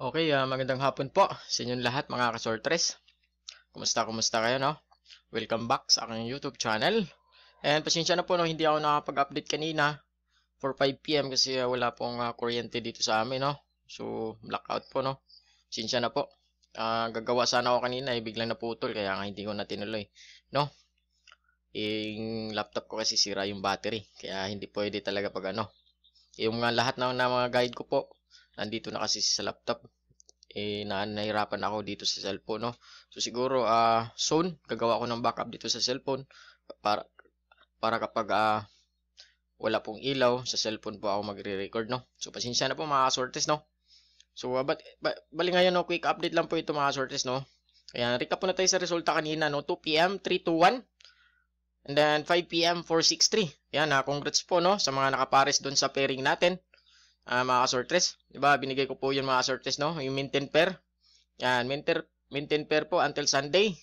Okay, uh, magandang hapon po sa inyong lahat mga kasortres. Kumusta, kumusta kayo, no? Welcome back sa aking YouTube channel. And pasensya na po, no, hindi ako nakapag-update kanina for 5pm kasi uh, wala pong uh, kuryente dito sa amin, no? So, blackout po, no? Pasensya na po. Uh, gagawa sana ako kanina, eh, biglang naputol, kaya nga hindi ko na tinuloy, no? Yung laptop ko kasi sira yung battery, kaya hindi pwede talaga pag ano. Yung mga lahat na, na mga guide ko po, nandito na kasi sa laptop eh, nahirapan ako dito sa cellphone, no? So, siguro, uh, soon, gagawa ko ng backup dito sa cellphone para, para kapag uh, wala pong ilaw, sa cellphone po ako magre-record, no? So, pasensya na po mga sortes, no? So, uh, ah, but, ba, bali ngayon, no? Quick update lang po ito mga sortes, no? Ayan, recap po na tayo sa resulta kanina, no? 2pm, 321. And then, 5pm, 463. Ayan, uh, congrats po, no? Sa mga nakapares doon sa pairing natin uh, mga sortress. Diba, binigay ko po yun mga sortress, no? Yung maintain pair. Yan, maintain, maintain pair po until Sunday.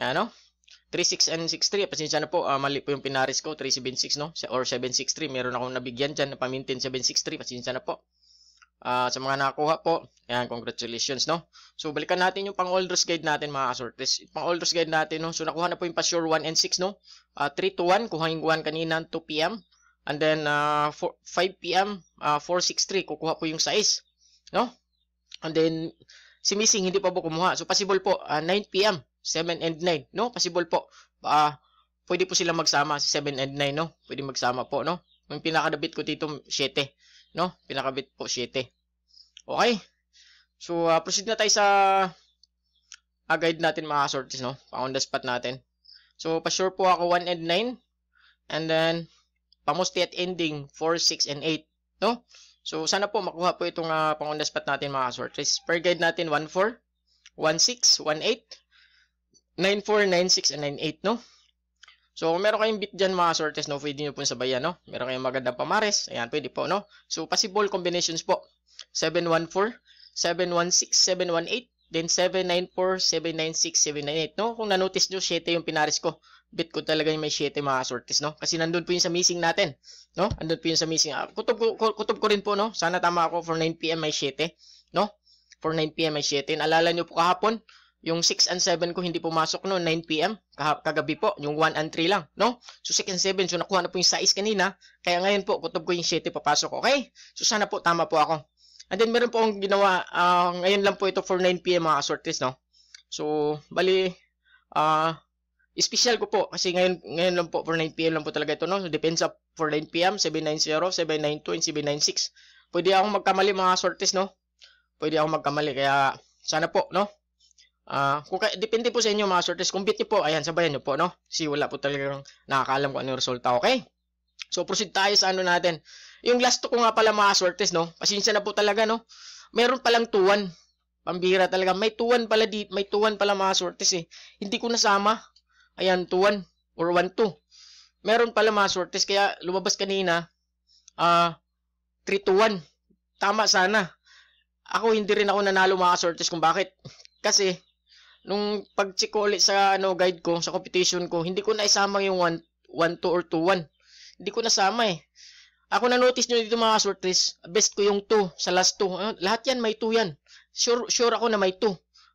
Yan, no? 36 and 63. Pasensya na po, uh, mali po yung pinaris ko, 376, no? Or 763. Meron akong nabigyan dyan na pamintin 763. Pasensya na po. Uh, sa mga nakakuha po, ayan, congratulations, no? So, balikan natin yung pang-olders guide natin, mga kasortes. Pang-olders guide natin, no? So, nakuha na po yung pa-sure 1 and 6, no? Uh, 3 to 1, kuha yung 1 kanina, 2 p.m. And then, uh, 5 p.m., uh, 463, kukuha po yung size. No? And then, si Missing hindi pa po kumuha. So, possible po, uh, 9 p.m., 7 and 9. No? Possible po. Uh, pwede po sila magsama, si 7 and 9, no? Pwede magsama po, no? Yung pinakadabit ko dito, 7. No? Pinakabit po, 7. Okay? So, uh, proceed na tayo sa uh, guide natin mga sorties, no? Pa on the spot natin. So, pa-sure po ako 1 and 9. And then, pamusti at ending 4, 6, and 8. No? So, sana po makuha po itong uh, ah, pangundas spat natin mga sorties. Per guide natin, 1-4, 1-6, 1-8, 9-4, and 9-8, no? So, kung meron kayong bit dyan mga sorties, no? Pwede nyo po sabayan, no? Meron kayong magandang pamares. Ayan, pwede po, no? So, possible combinations po. 7-1-4, 7-1-6, 7-1-8, Then 794, 796, 798, no? Kung na-notice nyo, 7 yung pinaris ko. Bit ko talaga yung may 7 mga sorties, no? Kasi nandun po yung sa missing natin, no? Nandun po yung sa missing. Uh, ah, kutob, ko, kutob ko rin po, no? Sana tama ako for 9pm may 7, no? For 9pm may 7. And alala nyo po kahapon, yung 6 and 7 ko hindi pumasok no, 9pm, kagabi po, yung 1 and 3 lang, no? So 6 and 7, so nakuha na po yung size kanina, kaya ngayon po, kutob ko yung 7 papasok, okay? So sana po, tama po ako. And then, meron po akong ginawa, uh, ngayon lang po ito for 9pm mga assorties, no? So, bali, ah, uh, special ko po kasi ngayon ngayon lang po for 9 PM lang po talaga ito no. So depensa for 9 PM 790, 792 and 796. Pwede akong magkamali mga sorties no. Pwede akong magkamali kaya sana po no. Ah, uh, kung depende po sa inyo mga sorties. Kung bit niyo po, ayan sabayan niyo po no. Kasi wala po talagang nakakaalam kung ano yung resulta, okay? So proceed tayo sa ano natin yung last ko nga pala mga sortes, no? Pasensya na po talaga, no? Meron palang tuwan. Pambihira talaga. May tuwan pala di, May tuwan pala mga sortes, eh. Hindi ko nasama. Ayan, tuwan. Or one, two. Meron pala mga sortes. Kaya lumabas kanina, ah, uh, 3 to 1. Tama sana. Ako hindi rin ako nanalo mga sortes kung bakit. Kasi, nung pag-check ko ulit sa ano, guide ko, sa competition ko, hindi ko naisama yung 1, 1, 2 or 2, 1. Hindi ko nasama eh. Ako na-notice nyo dito mga sorters, best ko yung 2 sa last 2. Lahat yan, may 2 yan. Sure, sure ako na may 2.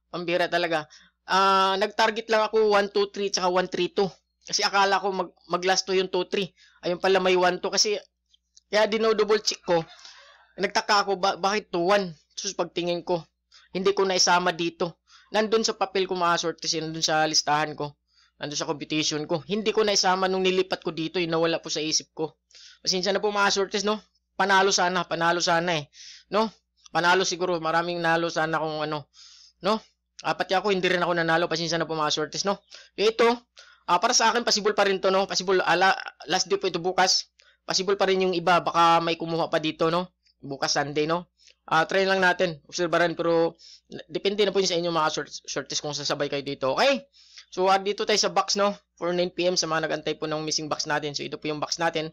Pambira talaga. Uh, nag-target lang ako 1, 2, 3, tsaka 1, 3, 2. Kasi akala ko mag, mag last 2 yung 2, 3. Ayun pala may 1, 2. Kasi, kaya dinodouble check ko. Nagtaka ako, ba, bakit 2, 1? So, pagtingin ko, hindi ko naisama dito. Nandun sa papel ko mga sorters, eh, nandun sa listahan ko. Ando sa competition ko. Hindi ko na isama nung nilipat ko dito, yung nawala po sa isip ko. Pasensya na po mga sortes, no? Panalo sana, panalo sana eh. No? Panalo siguro, maraming nalo sana kung ano. No? Apat ah, ako, hindi rin ako nanalo. Pasensya na po mga sortes, no? Ito, ah, para sa akin, possible pa rin to, no? Possible, ala, ah, last day po ito bukas. Possible pa rin yung iba, baka may kumuha pa dito, no? Bukas Sunday, no? Uh, try lang natin, obserbaran, pero depende na po yun sa inyo mga short, shortest kung sasabay kayo dito, okay? So, uh, dito tayo sa box, no? 4.9pm sa mga nagantay po ng missing box natin. So, ito po yung box natin.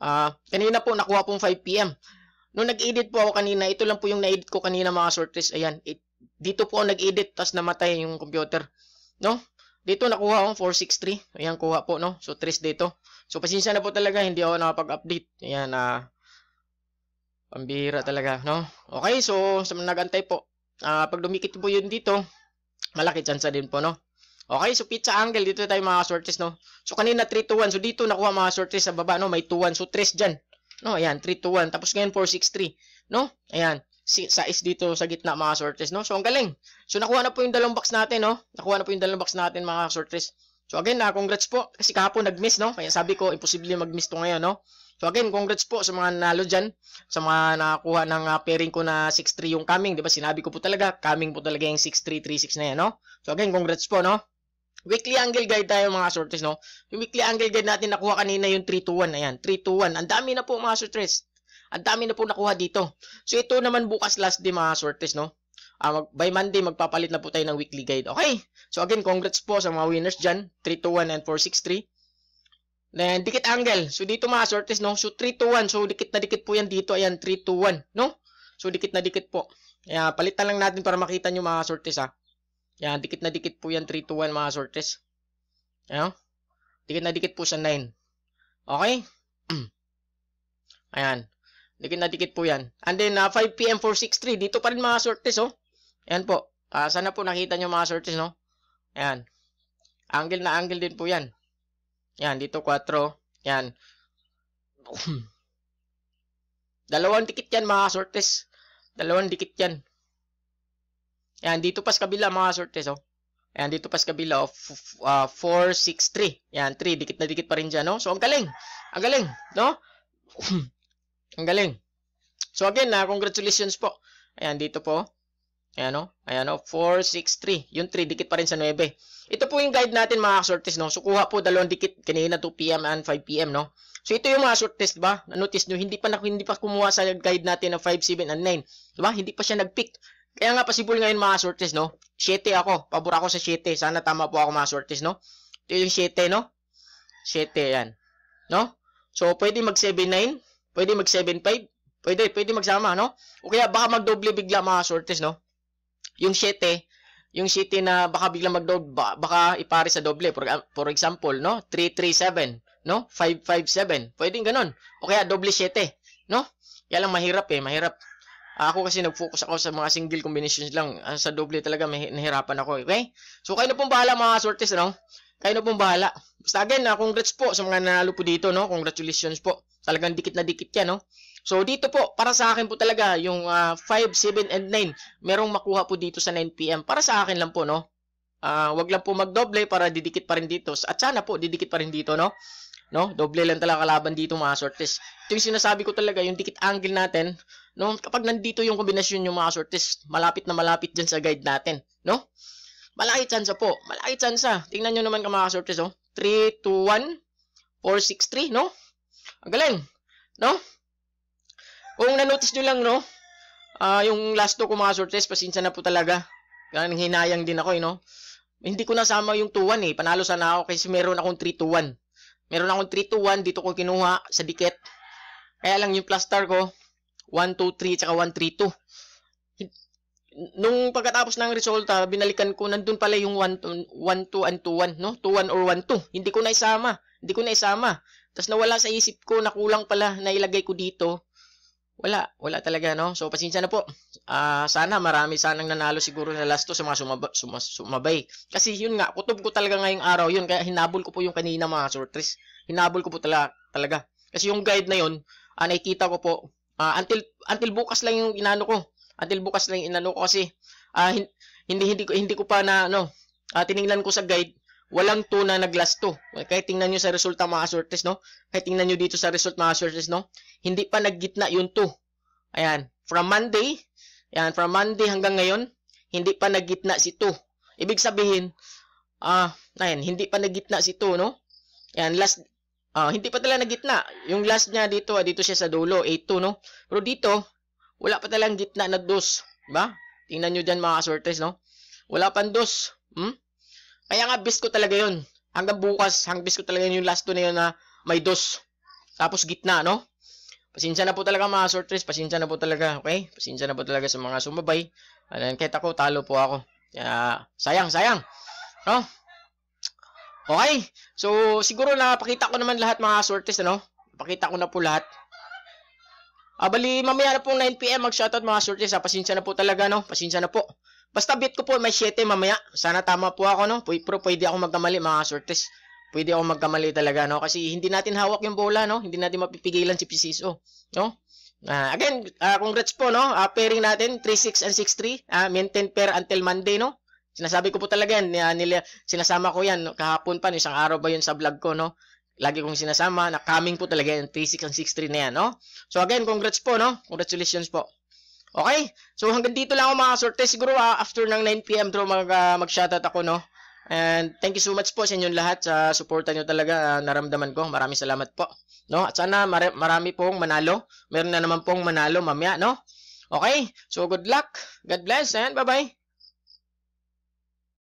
Uh, kanina po, nakuha pong 5pm. Nung nag-edit po ako kanina, ito lang po yung na-edit ko kanina mga shortlist. Ayan, it, dito po nag-edit, tapos namatay yung computer. No? Dito nakuha akong 463. Ayan, kuha po, no? So, 3 dito. So, pasensya na po talaga, hindi ako nakapag-update. Ayan, ah. uh, pambira talaga, no? Okay, so, sa mga nagantay po, uh, pag dumikit po yun dito, malaki chance din po, no? Okay, so pizza angle, dito tayo mga sorties, no? So, kanina 3 to 1. So, dito nakuha mga sorties sa baba, no? May 2-1. So, 3 dyan. No, ayan, 3 to 1. Tapos ngayon, 4-6-3. No? Ayan. size dito sa gitna, mga sorties, no? So, ang galing. So, nakuha na po yung dalawang box natin, no? Nakuha na po yung dalawang box natin, mga sorties. So, again, na, ah, congrats po. Kasi kapo nag-miss, no? Kaya sabi ko, imposible mag-miss to ngayon, no? So again, congrats po sa mga nalo dyan, sa mga nakakuha ng uh, pairing ko na 6-3 yung coming, di ba? Sinabi ko po talaga, coming po talaga yung 6-3, 3-6 na yan, no? So again, congrats po, no? Weekly angle guide tayo mga sorties, no? Yung weekly angle guide natin nakuha kanina yung 321. Ayan, 321. Ang dami na po mga sorties. Ang dami na po nakuha dito. So, ito naman bukas last day mga sorties, no? Uh, mag, by Monday, magpapalit na po tayo ng weekly guide. Okay? So, again, congrats po sa mga winners dyan. 321 and 463. Then, dikit angle. So, dito mga sorties, no? So, 321. So, dikit na dikit po yan dito. Ayan, 321, no? So, dikit na dikit po. Kaya, palitan lang natin para makita nyo mga sorties, ha? Ah. Yan, dikit na dikit po yan 3 to 1 mga sortes. Ayan. Oh. Dikit na dikit po sa 9. Okay? Ayan. Dikit na dikit po yan. And then, uh, 5pm 463. Dito pa rin mga sortes, oh. Ayan po. Uh, sana po nakita nyo mga sortes, no? Ayan. Angle na angle din po yan. Ayan, dito 4. Ayan. Dalawang dikit yan mga sortes. Dalawang dikit yan. Ayan, dito pa sa kabila mga sortes, oh. Ayan, dito pa sa kabila, oh, 4, 6, 3. Ayan, 3. Dikit na dikit pa rin dyan, no? So, ang galing. Ang galing, no? ang galing. So, again, na ah, congratulations po. Ayan, dito po. Ayan, no? Oh. Ayan, no? 4, 6, 3. Yung 3, dikit pa rin sa 9. Ito po yung guide natin, mga sortes, no? So, kuha po dalawang dikit kanina, 2pm and 5pm, no? So, ito yung mga short test, ba? Diba? Na-notice nyo, hindi pa, na, hindi pa kumuha sa guide natin ng 5, 7, and 9. Diba? Hindi pa siya nag-pick. Kaya nga possible ngayon mga sorties, no? 7 ako. Pabor ako sa 7. Sana tama po ako mga sorties, no? Ito yung 7, no? 7, yan. No? So, pwede mag 7-9. Pwede mag 7-5. Pwede, pwede magsama, no? O kaya baka mag-doble bigla mga sorties, no? Yung 7, yung 7 na baka bigla magdoble, baka ipare sa doble. For, for example, no? 3-3-7, no? 5-5-7. Pwede ganun. O kaya doble 7, no? Kaya lang mahirap eh, mahirap. Ako kasi nag-focus ako sa mga single combinations lang. Ah, sa doble talaga, may nahirapan ako. Eh. Okay? So, kayo na pong bahala mga sortes, no? Kayo na pong bahala. Basta again, na ah, congrats po sa mga nanalo po dito, no? Congratulations po. Talagang dikit na dikit yan, no? So, dito po, para sa akin po talaga, yung uh, 5, 7, and 9, merong makuha po dito sa 9pm. Para sa akin lang po, no? Uh, wag lang po magdoble para didikit pa rin dito. At sana po, didikit pa rin dito, no? No? Doble lang talaga kalaban dito, mga sortes. Ito yung sinasabi ko talaga, yung dikit angle natin, No? Kapag nandito yung kombinasyon yung mga sorties, malapit na malapit diyan sa guide natin. No? Malaki chance po. Malaki chance. Tingnan niyo naman ka mga sorties. Oh. 3, 2, 1, 4, 6, 3. No? Ang galing. No? Kung na-notice niyo lang, no? Uh, yung last two ko mga sorties, pasensya na po talaga. Ganang hinayang din ako, eh, no? Hindi ko nasama yung 2-1 eh. Panalo sana ako kasi meron akong 3-2-1. Meron akong 3-2-1. Dito ko kinuha sa dikit. Kaya lang yung plus star ko, 1-2-3 tsaka 1-3-2. Nung pagkatapos ng resulta, binalikan ko, nandun pala yung 1, 2, and 2, 1, no? 2, 1 or 1, 2. Hindi ko na isama. Hindi ko na isama. Tapos nawala sa isip ko, na kulang pala, na ilagay ko dito. Wala, wala talaga, no? So, pasensya na po. Uh, sana, marami sanang nanalo siguro na last to sa mga sumab suma sumabay. Kasi yun nga, kutob ko talaga ngayong araw yun. Kaya hinabol ko po yung kanina mga sorters. Hinabol ko po tala talaga. Kasi yung guide na yun, uh, nakikita ko po, Uh, until until bukas lang yung inano ko. Until bukas lang yung inano ko kasi uh, hindi, hindi ko hindi ko pa na ano, uh, tiningnan ko sa guide, walang 2 na naglast last 2. Eh, kahit tingnan niyo sa resulta mga sortes, no? Kahit tingnan niyo dito sa result mga sortes, no? Hindi pa naggitna yung 2. Ayan, from Monday, ayan, from Monday hanggang ngayon, hindi pa naggitna si 2. Ibig sabihin, ah, uh, ayan, hindi pa naggitna si 2, no? Ayan, last Uh, hindi pa talaga nagitna. Yung last niya dito, ah, dito siya sa dulo, 8-2, no? Pero dito, wala pa talagang gitna na dos. ba? Tingnan nyo dyan mga sortes, no? Wala pang dos. Hmm? Kaya nga, best ko talaga yon Hanggang bukas, hang best ko talaga yun, yung last 2 na yun na may dos. Tapos gitna, no? Pasensya na po talaga mga sortres. Pasensya na po talaga, okay? Pasensya na po talaga sa mga sumabay. Anan, kahit ako, talo po ako. Kaya, sayang, sayang. No? Okay? So, siguro na pakita ko naman lahat mga sortes, ano? Pakita ko na po lahat. Ah, bali, mamaya na po 9pm mag-shoutout mga sortes, ha? Ah. Pasensya na po talaga, no? Pasensya na po. Basta bit ko po, may 7 mamaya. Sana tama po ako, no? Pero pwede ako magkamali mga sortes. Pwede ako magkamali talaga, no? Kasi hindi natin hawak yung bola, no? Hindi natin mapipigilan si Pisiso, no? Uh, again, uh, congrats po, no? Uh, pairing natin, 3-6 and 6-3. Uh, maintain pair until Monday, no? Sinasabi ko po talaga yan, ah, nila, sinasama ko yan, no? kahapon pa, isang araw ba yun sa vlog ko, no? Lagi kong sinasama, na coming po talaga yung yan, 63 na yan, no? So again, congrats po, no? Congratulations po. Okay? So hanggang dito lang ako mga sorte. Siguro uh, after ng 9pm draw mag, uh, mag-shoutout ako, no? And thank you so much po sa inyong lahat sa suporta nyo talaga. Uh, naramdaman ko. Maraming salamat po. No? At sana mar- marami pong manalo. Meron na naman pong manalo mamaya, no? Okay? So good luck. God bless and bye-bye.